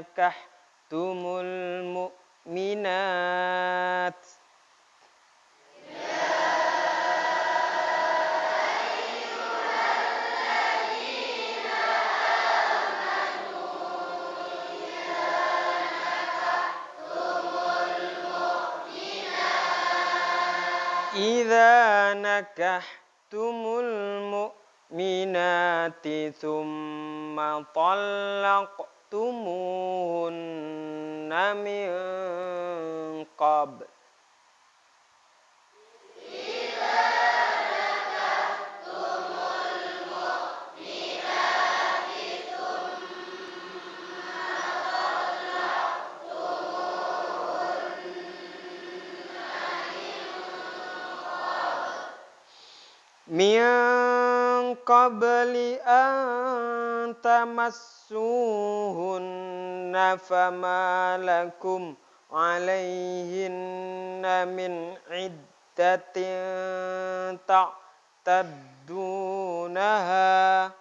Nakah mukminat, mu'minat إذا نكحتم المؤمنات ثم طلقتم طلقتموهن من قبل من قبل أن تمسوهن فما لكم عليهن من عدة تعتدونها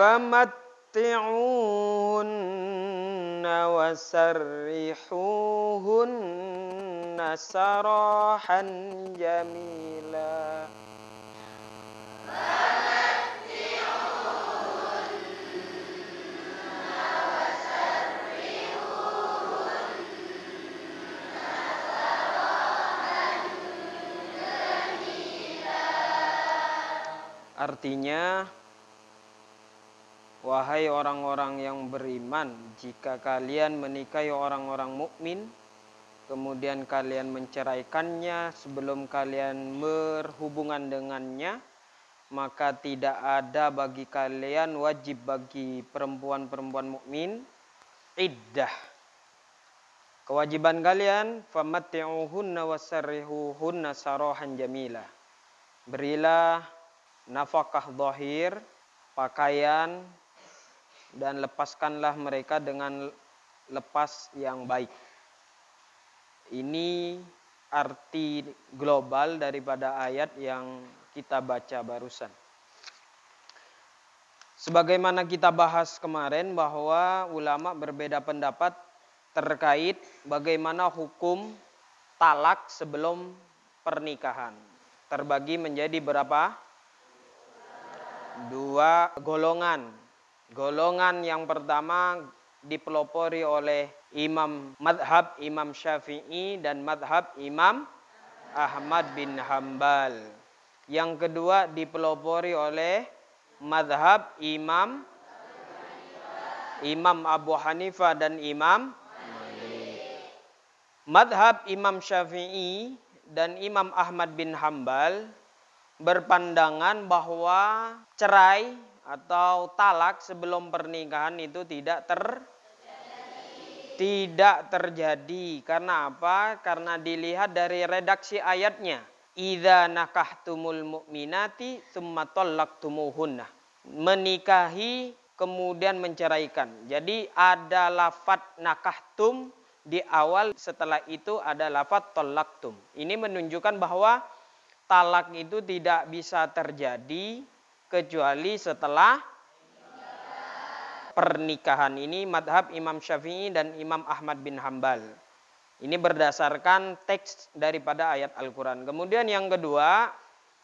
فمتعوهن وسرحوهن سراحا جميلا Artinya, Wahai orang-orang yang beriman, jika kalian menikahi orang-orang mukmin, kemudian kalian menceraikannya sebelum kalian berhubungan dengannya, maka tidak ada bagi kalian wajib bagi perempuan-perempuan mukmin iddah. Kewajiban kalian famatti'uhunna wasarrihuhunna sarohan jamila. Berilah nafkah zahir, pakaian dan lepaskanlah mereka dengan lepas yang baik. Ini arti global daripada ayat yang kita baca barusan. Sebagaimana kita bahas kemarin bahwa ulama berbeda pendapat terkait bagaimana hukum talak sebelum pernikahan. Terbagi menjadi berapa? Dua golongan Golongan yang pertama dipelopori oleh Imam Madhab Imam Syafi'i dan Madhab Imam Ahmad bin Hambal. Yang kedua dipelopori oleh Madhab Imam Imam Abu Hanifah dan Imam Madhab Imam Syafi'i dan Imam Ahmad bin Hambal berpandangan bahwa cerai atau talak sebelum pernikahan itu tidak ter terjadi. tidak terjadi karena apa? Karena dilihat dari redaksi ayatnya. Idza nakahtumul mu'minati tsumma tallaqtumuhunna. Menikahi kemudian menceraikan. Jadi ada lafat nakahtum di awal setelah itu ada lafat tolaktum. Ini menunjukkan bahwa talak itu tidak bisa terjadi kecuali setelah pernikahan ini madhab Imam Syafi'i dan Imam Ahmad bin Hambal. Ini berdasarkan teks daripada ayat Al-Quran. Kemudian yang kedua,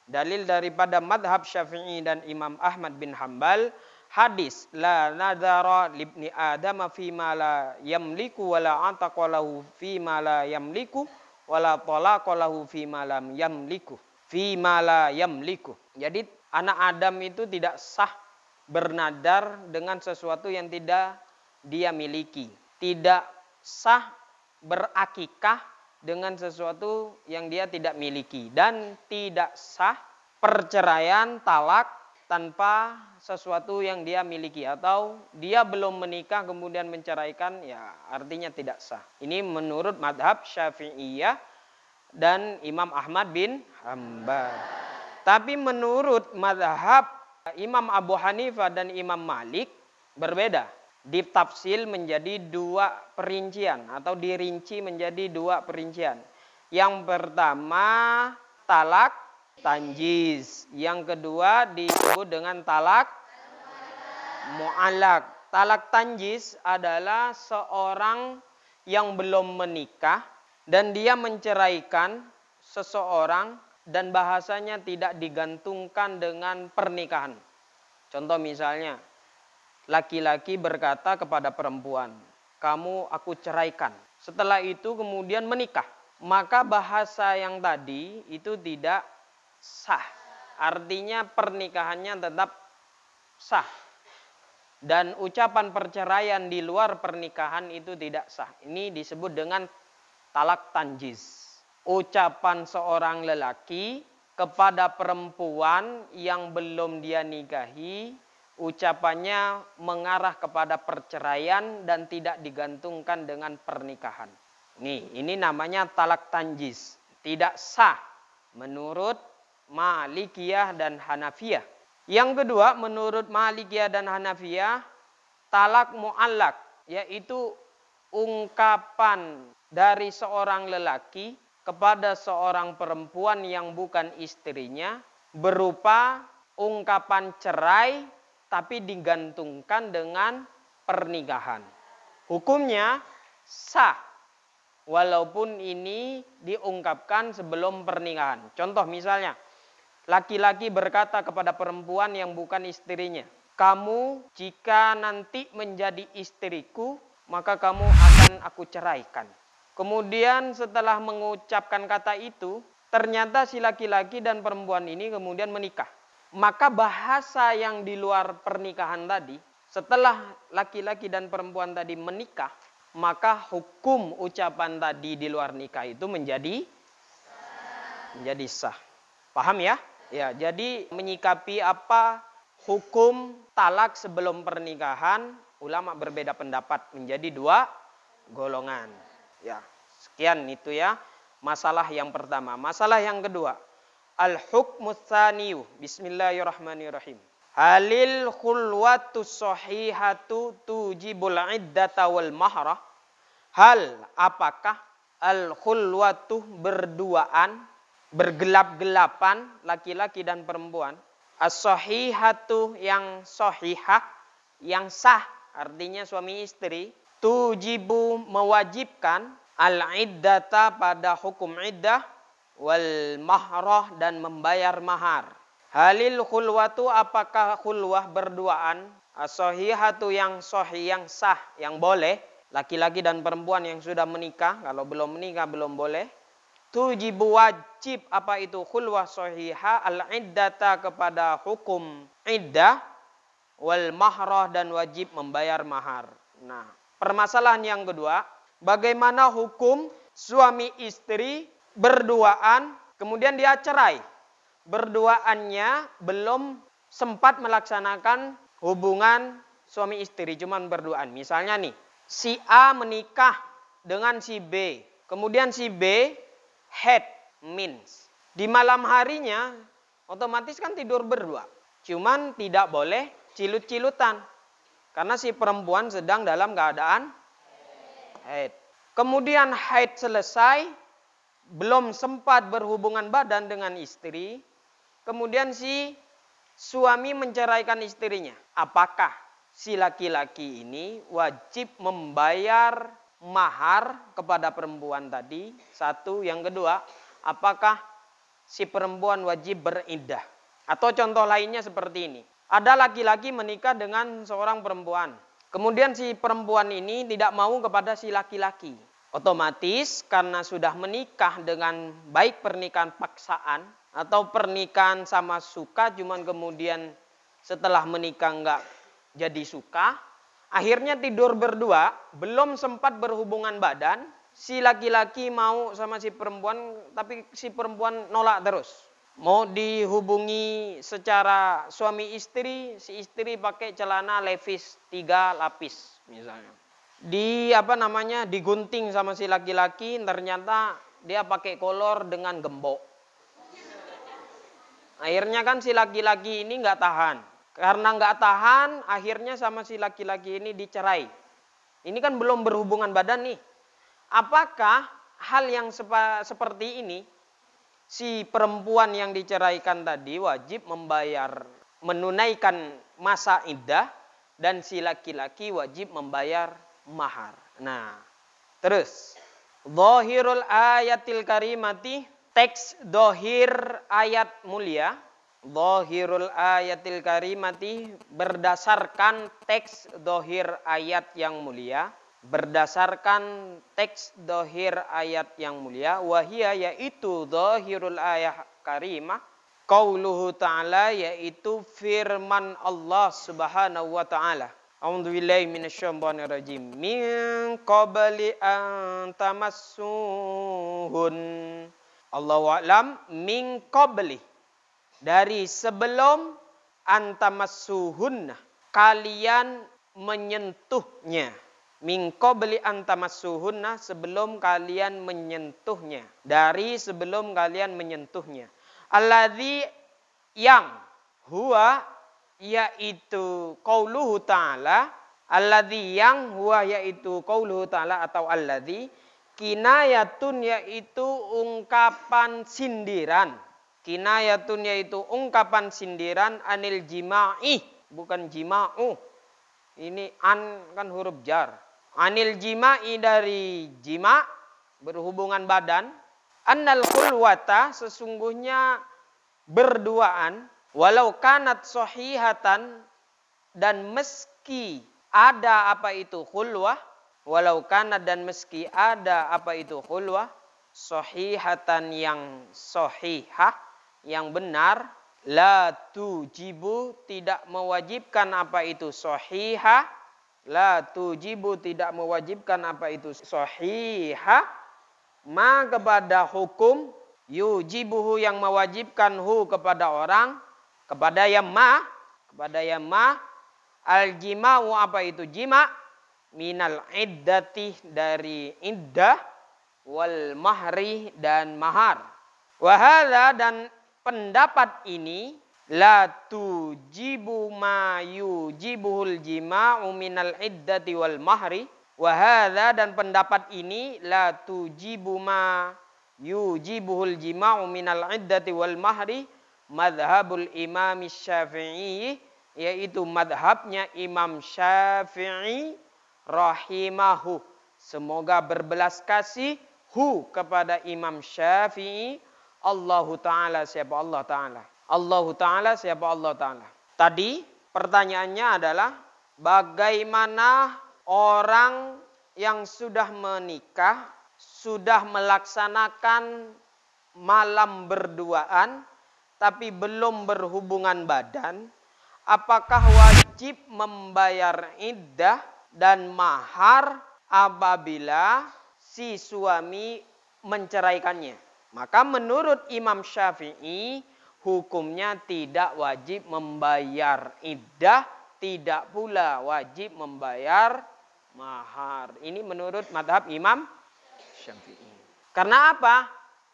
dalil daripada madhab Syafi'i dan Imam Ahmad bin Hambal, hadis la nadara libni adama fi ma la yamliku wa antakolahu ataqa fi ma la yamliku wa la talaqa fi ma yamliku fi ma la yamliku. Jadi anak Adam itu tidak sah bernadar dengan sesuatu yang tidak dia miliki. Tidak sah berakikah dengan sesuatu yang dia tidak miliki dan tidak sah perceraian talak tanpa sesuatu yang dia miliki atau dia belum menikah kemudian menceraikan ya artinya tidak sah. Ini menurut madhab Syafi'iyah dan Imam Ahmad bin Hambal. Tapi menurut madhab Imam Abu Hanifah dan Imam Malik berbeda. Ditafsil menjadi dua perincian atau dirinci menjadi dua perincian. Yang pertama talak tanjiz, yang kedua disebut dengan talak mu'alak. Talak tanjiz adalah seorang yang belum menikah dan dia menceraikan seseorang dan bahasanya tidak digantungkan dengan pernikahan. Contoh misalnya, laki-laki berkata kepada perempuan, "Kamu aku ceraikan." Setelah itu kemudian menikah. Maka bahasa yang tadi itu tidak sah. Artinya pernikahannya tetap sah. Dan ucapan perceraian di luar pernikahan itu tidak sah. Ini disebut dengan talak tanjiz ucapan seorang lelaki kepada perempuan yang belum dia nikahi, ucapannya mengarah kepada perceraian dan tidak digantungkan dengan pernikahan. Nih, ini namanya talak tanjis, tidak sah menurut Malikiyah dan Hanafiyah. Yang kedua, menurut Malikiyah dan Hanafiyah, talak muallak yaitu ungkapan dari seorang lelaki kepada seorang perempuan yang bukan istrinya berupa ungkapan cerai tapi digantungkan dengan pernikahan. Hukumnya sah walaupun ini diungkapkan sebelum pernikahan. Contoh misalnya laki-laki berkata kepada perempuan yang bukan istrinya, "Kamu jika nanti menjadi istriku, maka kamu akan aku ceraikan." Kemudian setelah mengucapkan kata itu, ternyata si laki-laki dan perempuan ini kemudian menikah. Maka bahasa yang di luar pernikahan tadi, setelah laki-laki dan perempuan tadi menikah, maka hukum ucapan tadi di luar nikah itu menjadi menjadi sah. Paham ya? Ya, jadi menyikapi apa hukum talak sebelum pernikahan, ulama berbeda pendapat menjadi dua golongan. Ya, sekian itu ya masalah yang pertama. Masalah yang kedua, al-hukmu tsaniyu. Bismillahirrahmanirrahim. Halil khulwatu sahihatu tujibul iddata wal mahra Hal apakah al khulwatu berduaan, bergelap-gelapan laki-laki dan perempuan? As-sahihatu yang sahihah, yang sah, artinya suami istri tujibu mewajibkan al-iddata pada hukum iddah wal mahrah dan membayar mahar. Halil khulwatu apakah khulwah berduaan asohihatu yang sohi yang sah yang boleh laki-laki dan perempuan yang sudah menikah kalau belum menikah belum boleh tujibu wajib apa itu khulwah sohiha al iddata kepada hukum iddah wal mahrah dan wajib membayar mahar. Nah, Permasalahan yang kedua, bagaimana hukum suami istri berduaan kemudian dia cerai. Berduaannya belum sempat melaksanakan hubungan suami istri cuman berduaan. Misalnya nih, si A menikah dengan si B. Kemudian si B head means di malam harinya otomatis kan tidur berdua. Cuman tidak boleh cilut-cilutan. Karena si perempuan sedang dalam keadaan haid. Kemudian haid selesai, belum sempat berhubungan badan dengan istri, kemudian si suami menceraikan istrinya. Apakah si laki-laki ini wajib membayar mahar kepada perempuan tadi? Satu, yang kedua, apakah si perempuan wajib berindah? Atau contoh lainnya seperti ini ada laki-laki menikah dengan seorang perempuan. Kemudian si perempuan ini tidak mau kepada si laki-laki. Otomatis karena sudah menikah dengan baik pernikahan paksaan atau pernikahan sama suka cuman kemudian setelah menikah nggak jadi suka, akhirnya tidur berdua, belum sempat berhubungan badan, si laki-laki mau sama si perempuan tapi si perempuan nolak terus mau dihubungi secara suami istri, si istri pakai celana levis tiga lapis misalnya. Di apa namanya digunting sama si laki-laki, ternyata dia pakai kolor dengan gembok. Akhirnya kan si laki-laki ini nggak tahan. Karena nggak tahan, akhirnya sama si laki-laki ini dicerai. Ini kan belum berhubungan badan nih. Apakah hal yang sepa, seperti ini si perempuan yang diceraikan tadi wajib membayar menunaikan masa iddah dan si laki-laki wajib membayar mahar. Nah, terus zahirul ayatil karimati Teks dohir ayat mulia zahirul ayatil karimati Berdasarkan teks dohir ayat yang mulia berdasarkan teks dohir ayat yang mulia wahia yaitu dohirul ayat karimah qauluhu ta'ala yaitu firman Allah subhanahu wa ta'ala A'udzu billahi minasyaitonir rajim min qabli an Allah Allahu a'lam min qabli dari sebelum antamassuhunna kalian menyentuhnya Mingko beli antamassuhunna sebelum kalian menyentuhnya. Dari sebelum kalian menyentuhnya. Alladzi yang huwa yaitu kauluhu ta'ala alladzi yang huwa yaitu kauluhu ta'ala atau alladzi kinayatun yaitu ungkapan sindiran. Kinayatun yaitu ungkapan sindiran anil jima'i bukan jima'u. Ini an kan huruf jar anil jima'i dari jima berhubungan badan annal khulwata sesungguhnya berduaan walau kanat sohihatan dan meski ada apa itu khulwah walau kanat dan meski ada apa itu khulwah sohihatan yang sohihah yang benar la tujibu tidak mewajibkan apa itu sohihah La tujibu tidak mewajibkan apa itu sahiha ma kepada hukum yujibuhu yang mewajibkan hu kepada orang kepada yang ma kepada yang ma al jima'u apa itu jima minal iddati dari iddah wal mahri dan mahar wahala dan pendapat ini la tujibu ma jibuhul jima'u minal iddati wal mahri wa hadza dan pendapat ini la tujibu ma jibuhul jima'u minal iddati wal mahri madhabul imam syafi'i yaitu madhabnya imam syafi'i rahimahu semoga berbelas kasih hu kepada imam syafi'i Allahu taala siapa Allah taala Allah Ta'ala siapa Allah Ta'ala. Tadi pertanyaannya adalah bagaimana orang yang sudah menikah, sudah melaksanakan malam berduaan, tapi belum berhubungan badan, apakah wajib membayar iddah dan mahar apabila si suami menceraikannya? Maka menurut Imam Syafi'i, hukumnya tidak wajib membayar iddah, tidak pula wajib membayar mahar. Ini menurut madhab Imam Syafi'i. Karena apa?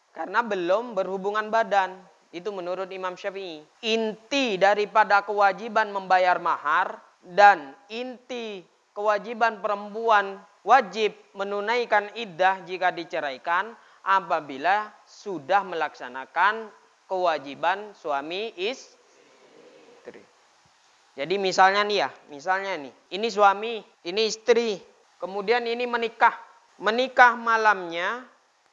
Karena belum berhubungan badan. Itu menurut Imam Syafi'i. Inti daripada kewajiban membayar mahar dan inti kewajiban perempuan wajib menunaikan iddah jika diceraikan apabila sudah melaksanakan kewajiban suami istri. Jadi misalnya nih ya, misalnya nih, ini suami, ini istri, kemudian ini menikah. Menikah malamnya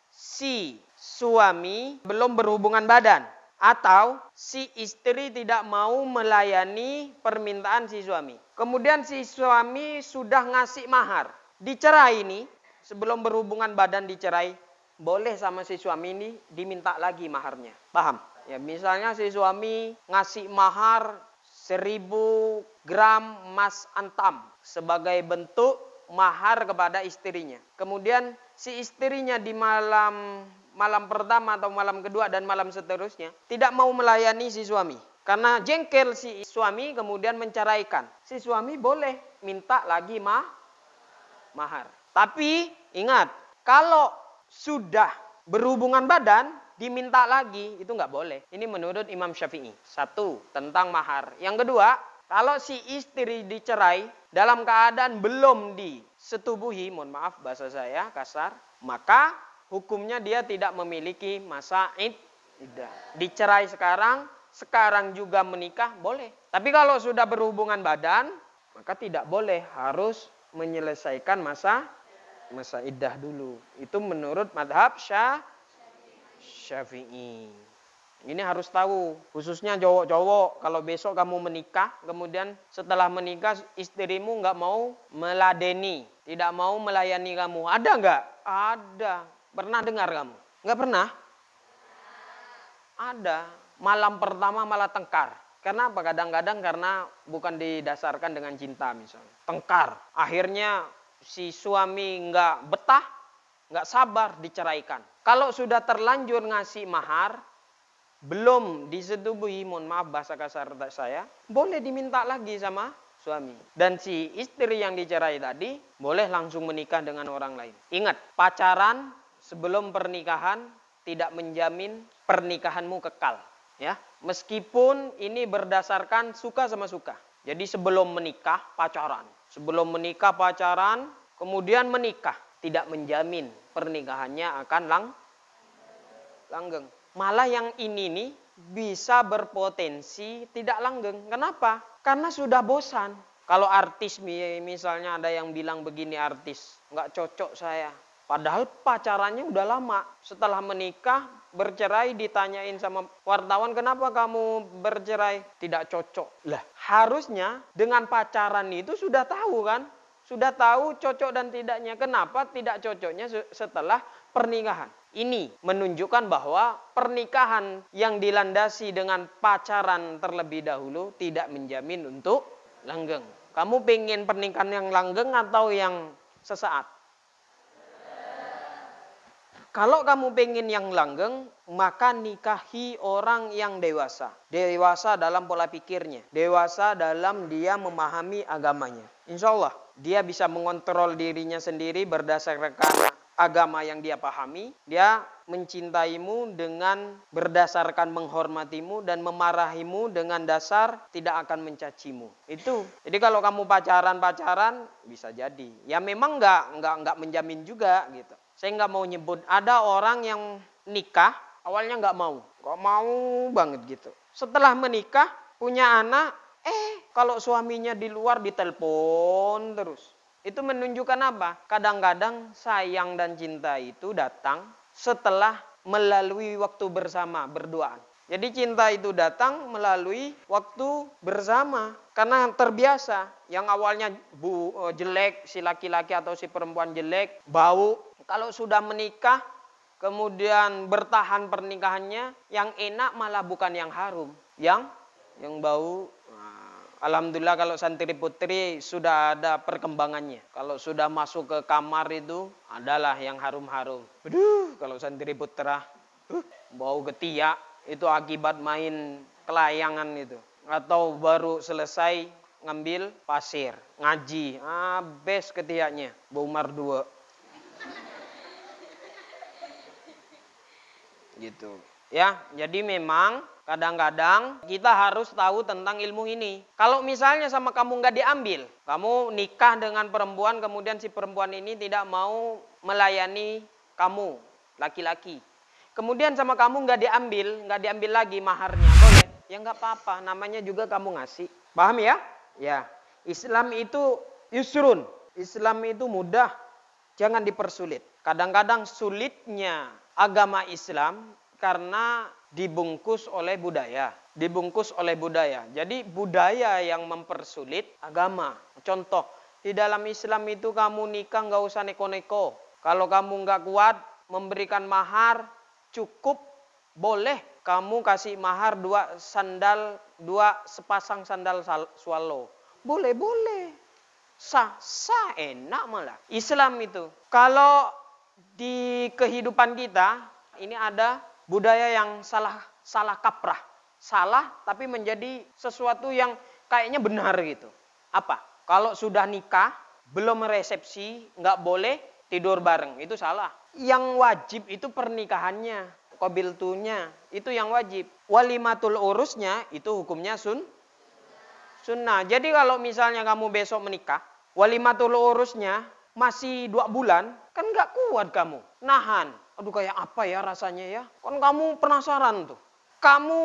si suami belum berhubungan badan atau si istri tidak mau melayani permintaan si suami. Kemudian si suami sudah ngasih mahar. Dicerai ini sebelum berhubungan badan dicerai boleh sama si suami ini diminta lagi maharnya. Paham? Ya, misalnya si suami ngasih mahar 1000 gram emas antam sebagai bentuk mahar kepada istrinya. Kemudian si istrinya di malam malam pertama atau malam kedua dan malam seterusnya tidak mau melayani si suami karena jengkel si suami kemudian menceraikan. Si suami boleh minta lagi mah mahar. Tapi ingat, kalau sudah berhubungan badan diminta lagi itu nggak boleh. Ini menurut Imam Syafi'i. Satu tentang mahar. Yang kedua, kalau si istri dicerai dalam keadaan belum disetubuhi, mohon maaf bahasa saya kasar, maka hukumnya dia tidak memiliki masa iddah. Dicerai sekarang, sekarang juga menikah boleh. Tapi kalau sudah berhubungan badan, maka tidak boleh harus menyelesaikan masa masa iddah dulu. Itu menurut madhab syah, syafi'i. Ini harus tahu, khususnya cowok-cowok. Kalau besok kamu menikah, kemudian setelah menikah istrimu nggak mau meladeni, tidak mau melayani kamu. Ada nggak? Ada. Pernah dengar kamu? Nggak pernah? Ada. Malam pertama malah tengkar. Karena apa? Kadang-kadang karena bukan didasarkan dengan cinta misalnya. Tengkar. Akhirnya si suami nggak betah, nggak sabar diceraikan. Kalau sudah terlanjur ngasih mahar, belum disetubuhi, mohon maaf bahasa kasar saya, boleh diminta lagi sama suami. Dan si istri yang dicerai tadi boleh langsung menikah dengan orang lain. Ingat, pacaran sebelum pernikahan tidak menjamin pernikahanmu kekal, ya. Meskipun ini berdasarkan suka sama suka. Jadi sebelum menikah pacaran, sebelum menikah pacaran, kemudian menikah, tidak menjamin pernikahannya akan lang langgeng. Malah yang ini nih bisa berpotensi tidak langgeng. Kenapa? Karena sudah bosan. Kalau artis misalnya ada yang bilang begini artis, nggak cocok saya. Padahal pacarannya udah lama. Setelah menikah, bercerai ditanyain sama wartawan, "Kenapa kamu bercerai?" Tidak cocok. Lah, harusnya dengan pacaran itu sudah tahu kan? Sudah tahu cocok dan tidaknya. Kenapa tidak cocoknya setelah pernikahan? Ini menunjukkan bahwa pernikahan yang dilandasi dengan pacaran terlebih dahulu tidak menjamin untuk langgeng. Kamu pengen pernikahan yang langgeng atau yang sesaat? Kalau kamu pengen yang langgeng, maka nikahi orang yang dewasa. Dewasa dalam pola pikirnya. Dewasa dalam dia memahami agamanya. Insya Allah, dia bisa mengontrol dirinya sendiri berdasarkan agama yang dia pahami. Dia mencintaimu dengan berdasarkan menghormatimu dan memarahimu dengan dasar tidak akan mencacimu. Itu. Jadi kalau kamu pacaran-pacaran bisa jadi. Ya memang nggak nggak nggak menjamin juga gitu. Saya nggak mau nyebut. Ada orang yang nikah, awalnya nggak mau. Nggak mau banget gitu. Setelah menikah, punya anak, eh kalau suaminya di luar ditelepon terus. Itu menunjukkan apa? Kadang-kadang sayang dan cinta itu datang setelah melalui waktu bersama berduaan Jadi cinta itu datang melalui waktu bersama karena terbiasa yang awalnya bu eh, jelek si laki-laki atau si perempuan jelek, bau, kalau sudah menikah kemudian bertahan pernikahannya yang enak malah bukan yang harum yang yang bau nah, Alhamdulillah kalau santri putri sudah ada perkembangannya. Kalau sudah masuk ke kamar itu adalah yang harum-harum. Aduh, kalau santri putra uh, bau ketiak itu akibat main kelayangan itu atau baru selesai ngambil pasir, ngaji, habis ketiaknya. bau mardua. gitu. Ya, jadi memang kadang-kadang kita harus tahu tentang ilmu ini. Kalau misalnya sama kamu nggak diambil, kamu nikah dengan perempuan, kemudian si perempuan ini tidak mau melayani kamu, laki-laki. Kemudian sama kamu nggak diambil, nggak diambil lagi maharnya, boleh? Ya nggak apa-apa, namanya juga kamu ngasih. Paham ya? Ya, Islam itu yusrun, Islam itu mudah, jangan dipersulit. Kadang-kadang sulitnya agama Islam karena dibungkus oleh budaya, dibungkus oleh budaya. Jadi budaya yang mempersulit agama. Contoh, di dalam Islam itu kamu nikah nggak usah neko-neko. Kalau kamu nggak kuat memberikan mahar cukup boleh kamu kasih mahar dua sandal dua sepasang sandal swallow. Boleh boleh. Sah sah enak malah. Islam itu. Kalau di kehidupan kita ini ada budaya yang salah salah kaprah, salah tapi menjadi sesuatu yang kayaknya benar gitu. Apa? Kalau sudah nikah belum resepsi nggak boleh tidur bareng itu salah. Yang wajib itu pernikahannya, kobiltunya itu yang wajib. Walimatul urusnya itu hukumnya sun sunnah. Jadi kalau misalnya kamu besok menikah, walimatul urusnya masih dua bulan, kan nggak kuat kamu. Nahan. Aduh kayak apa ya rasanya ya. Kan kamu penasaran tuh. Kamu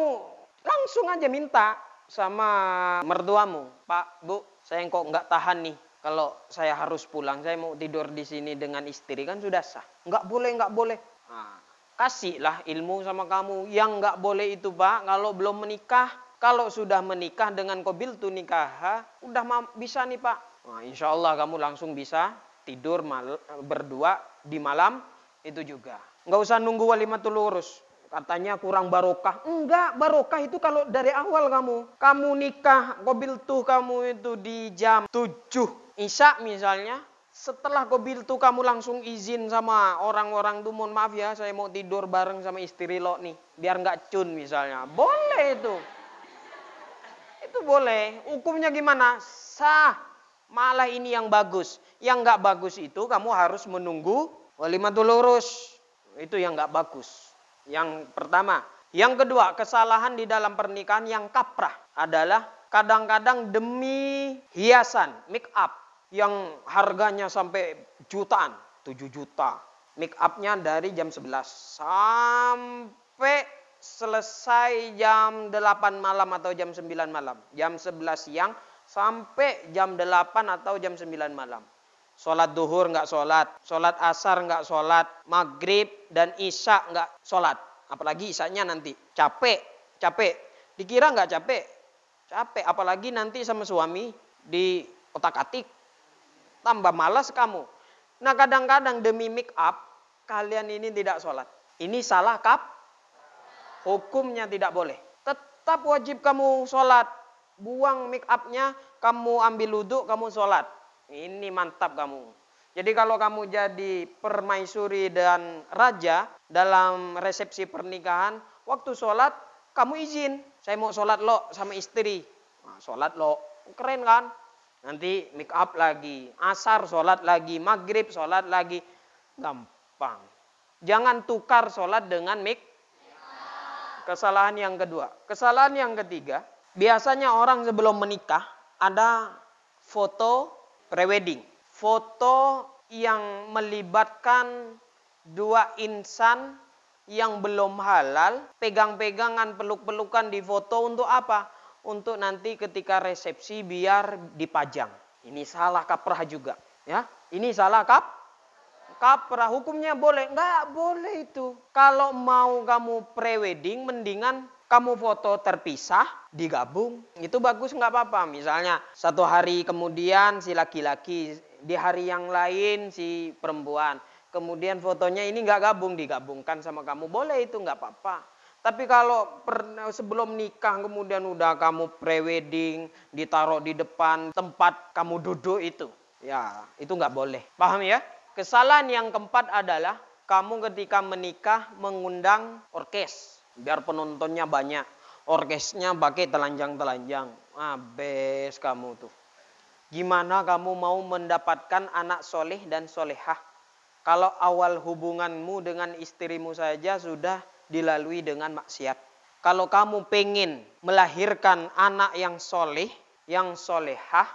langsung aja minta sama mertuamu. Pak, bu, saya kok nggak tahan nih. Kalau saya harus pulang, saya mau tidur di sini dengan istri kan sudah sah. Nggak boleh, nggak boleh. Nah, kasihlah ilmu sama kamu. Yang nggak boleh itu pak, kalau belum menikah, kalau sudah menikah dengan kobil tuh nikah, udah bisa nih pak. Nah, insya Allah kamu langsung bisa tidur mal, berdua di malam itu juga. Nggak usah nunggu walimatul lurus. Katanya kurang barokah. Enggak, barokah itu kalau dari awal kamu. Kamu nikah, kobil tuh kamu itu di jam 7 Isya misalnya. Setelah kobil tuh kamu langsung izin sama orang-orang tuh mohon maaf ya saya mau tidur bareng sama istri lo nih. Biar nggak cun misalnya. Boleh itu. Itu boleh. Hukumnya gimana? Sah. Malah ini yang bagus. Yang nggak bagus itu kamu harus menunggu walimatul lurus. Itu yang nggak bagus. Yang pertama. Yang kedua, kesalahan di dalam pernikahan yang kaprah adalah kadang-kadang demi hiasan, make up yang harganya sampai jutaan, 7 juta. Make upnya dari jam 11 sampai selesai jam 8 malam atau jam 9 malam. Jam 11 siang sampai jam 8 atau jam 9 malam. Sholat duhur nggak sholat, sholat asar nggak sholat, maghrib dan isya nggak sholat. Apalagi isanya nanti capek, capek. Dikira nggak capek, capek. Apalagi nanti sama suami di otak atik, tambah malas kamu. Nah kadang-kadang demi make up kalian ini tidak sholat. Ini salah kap, hukumnya tidak boleh. Tetap wajib kamu sholat, buang make upnya, kamu ambil luduk, kamu sholat ini mantap kamu. Jadi kalau kamu jadi permaisuri dan raja dalam resepsi pernikahan, waktu sholat kamu izin. Saya mau sholat lo sama istri. Nah, sholat lo, keren kan? Nanti make up lagi, asar sholat lagi, maghrib sholat lagi. Gampang. Jangan tukar sholat dengan make Kesalahan yang kedua. Kesalahan yang ketiga, biasanya orang sebelum menikah ada foto prewedding. Foto yang melibatkan dua insan yang belum halal, pegang-pegangan, peluk-pelukan di foto untuk apa? Untuk nanti ketika resepsi biar dipajang. Ini salah kaprah juga, ya. Ini salah kap kaprah hukumnya boleh? Enggak boleh itu. Kalau mau kamu prewedding mendingan kamu foto terpisah, digabung, itu bagus nggak apa-apa. Misalnya satu hari kemudian si laki-laki, di hari yang lain si perempuan. Kemudian fotonya ini nggak gabung, digabungkan sama kamu. Boleh itu nggak apa-apa. Tapi kalau pernah sebelum nikah kemudian udah kamu prewedding, ditaruh di depan tempat kamu duduk itu, ya itu nggak boleh. Paham ya? Kesalahan yang keempat adalah kamu ketika menikah mengundang orkes biar penontonnya banyak orkesnya pakai telanjang-telanjang abes kamu tuh gimana kamu mau mendapatkan anak soleh dan solehah kalau awal hubunganmu dengan istrimu saja sudah dilalui dengan maksiat kalau kamu pengen melahirkan anak yang soleh yang solehah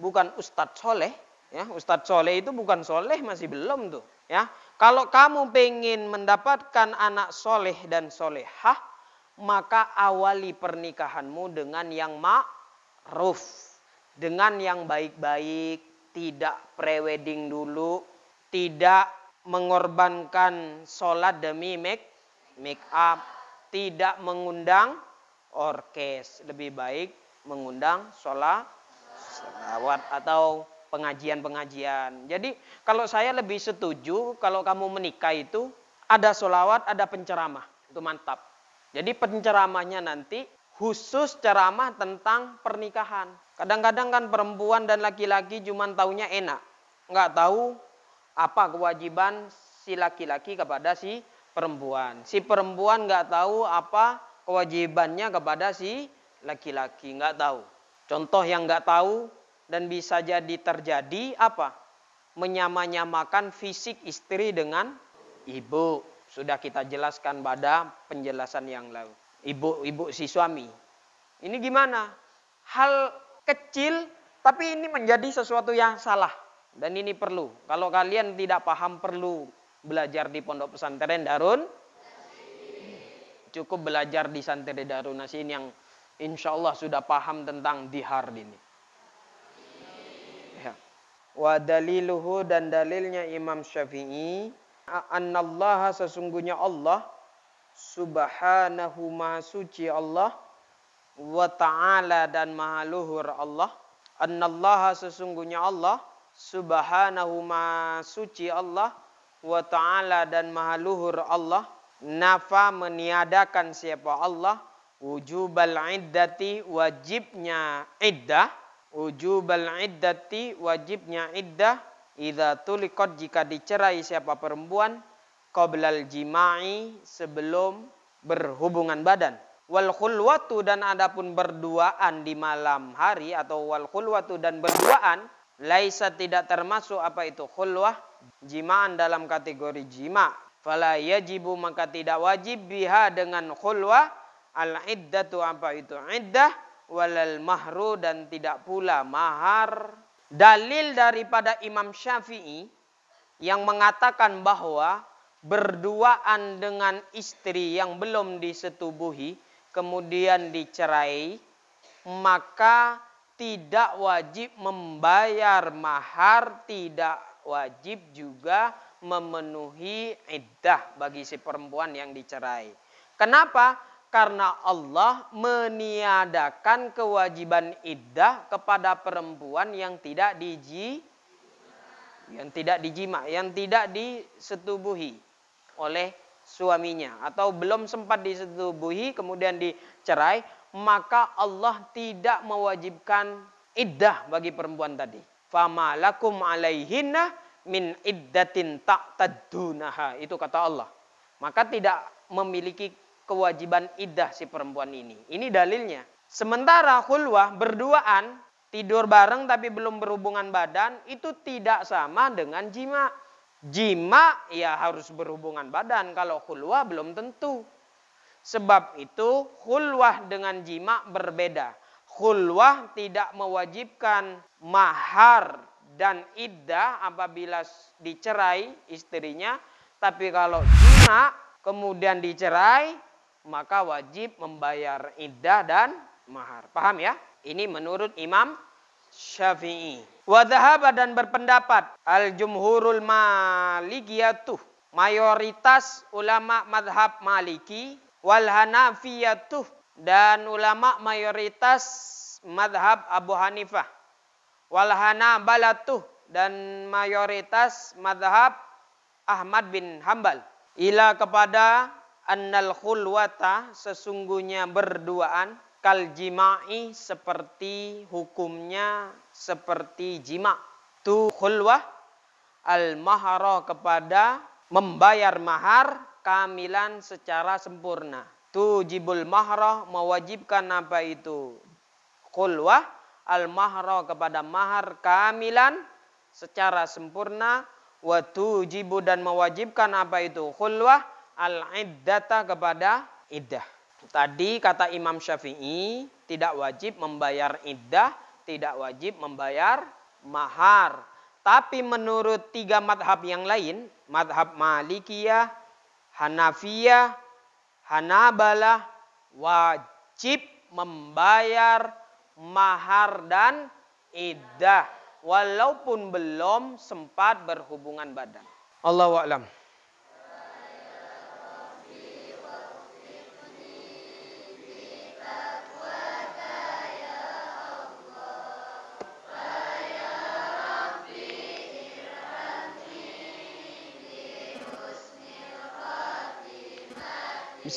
bukan ustadz soleh ya ustadz soleh itu bukan soleh masih belum tuh ya kalau kamu ingin mendapatkan anak soleh dan solehah, maka awali pernikahanmu dengan yang ma'ruf. Dengan yang baik-baik, tidak prewedding dulu, tidak mengorbankan sholat demi make, make up, tidak mengundang orkes. Lebih baik mengundang sholat, sholat atau pengajian-pengajian. Jadi kalau saya lebih setuju kalau kamu menikah itu ada solawat, ada penceramah. Itu mantap. Jadi penceramahnya nanti khusus ceramah tentang pernikahan. Kadang-kadang kan perempuan dan laki-laki cuma taunya enak. Nggak tahu apa kewajiban si laki-laki kepada si perempuan. Si perempuan nggak tahu apa kewajibannya kepada si laki-laki. Nggak tahu. Contoh yang nggak tahu dan bisa jadi terjadi apa? Menyamanyamakan fisik istri dengan ibu. Sudah kita jelaskan pada penjelasan yang lalu. Ibu, ibu si suami. Ini gimana? Hal kecil tapi ini menjadi sesuatu yang salah dan ini perlu. Kalau kalian tidak paham perlu belajar di pondok pesantren Darun. Cukup belajar di santri Darun Nasin yang insya Allah sudah paham tentang dihar ini wa daliluhu dan dalilnya Imam Syafi'i annallaha sesungguhnya Allah subhanahu maha suci Allah wa ta'ala dan maha luhur Allah annallaha sesungguhnya Allah subhanahu maha suci Allah wa ta'ala dan maha luhur Allah nafa meniadakan siapa Allah wujubal iddati wajibnya iddah Ujubal iddati wajibnya iddah idza tuliqat jika dicerai siapa perempuan qoblal jima'i sebelum berhubungan badan. Wal khulwatu dan adapun berduaan di malam hari atau wal khulwatu dan berduaan laisa tidak termasuk apa itu khulwah jima'an dalam kategori jima. Fala yajibu maka tidak wajib biha dengan khulwah al iddatu apa itu iddah walal mahru dan tidak pula mahar. Dalil daripada Imam Syafi'i yang mengatakan bahwa berduaan dengan istri yang belum disetubuhi kemudian dicerai maka tidak wajib membayar mahar, tidak wajib juga memenuhi iddah bagi si perempuan yang dicerai. Kenapa? karena Allah meniadakan kewajiban iddah kepada perempuan yang tidak diji yang tidak dijima, yang tidak disetubuhi oleh suaminya atau belum sempat disetubuhi kemudian dicerai, maka Allah tidak mewajibkan iddah bagi perempuan tadi. Famalakum alaihinna min iddatin ta'taddunaha. Itu kata Allah. Maka tidak memiliki kewajiban iddah si perempuan ini. Ini dalilnya. Sementara khulwah berduaan, tidur bareng tapi belum berhubungan badan, itu tidak sama dengan jima. Jima ya harus berhubungan badan, kalau khulwah belum tentu. Sebab itu khulwah dengan jima berbeda. Khulwah tidak mewajibkan mahar dan iddah apabila dicerai istrinya, tapi kalau jima kemudian dicerai maka wajib membayar iddah dan mahar. Paham ya? Ini menurut Imam Syafi'i. Wadhaba dan berpendapat al-jumhurul malikiyatuh. Mayoritas ulama madhab maliki wal hanafiyatuh dan ulama mayoritas madhab Abu Hanifah. Wal hanabalatuh dan mayoritas madhab Ahmad bin Hambal. Ila kepada annal khulwata sesungguhnya berduaan kal jima'i seperti hukumnya seperti jima tu khulwah al mahara kepada membayar mahar kamilan secara sempurna tu jibul mahara mewajibkan apa itu khulwah al mahra kepada mahar kamilan secara sempurna wa tujibu dan mewajibkan apa itu khulwah al-iddata kepada iddah. Tadi kata Imam Syafi'i tidak wajib membayar iddah, tidak wajib membayar mahar. Tapi menurut tiga madhab yang lain, madhab Malikiyah, Hanafiyah, Hanabalah, wajib membayar mahar dan iddah. Walaupun belum sempat berhubungan badan. Allahu a'lam.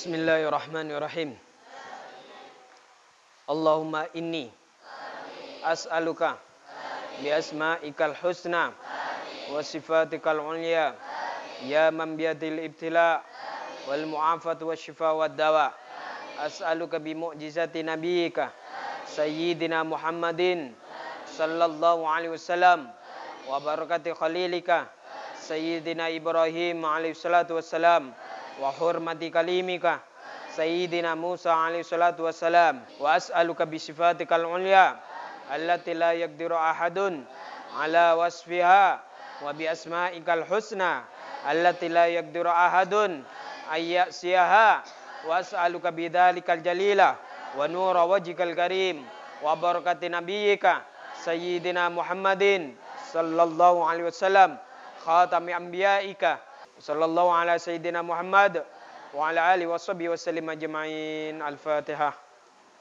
Bismillahirrahmanirrahim. Allahumma inni as'aluka bi asma'ikal husna wa sifatikal ulya ya man biyadil ibtila wal mu'afat wa shifa wa dawa as'aluka bi mu'jizati nabiyyika sayyidina Muhammadin sallallahu alaihi wasallam wa barakati khalilika sayyidina Ibrahim alaihi salatu wassalam وحرمة كلمك سيدنا موسى عليه الصلاة والسلام وأسألك بصفاتك العليا التي لا يقدر أحد على وصفها وبأسمائك الحسنى التي لا يقدر أحد أن يأسيها وأسألك بذلك الجليلة ونور وجهك الكريم وبركة نبيك سيدنا محمد صلى الله عليه وسلم خاتم أنبيائك وصلى الله على سيدنا محمد وعلى آله وصحبه وسلم أجمعين الفاتحة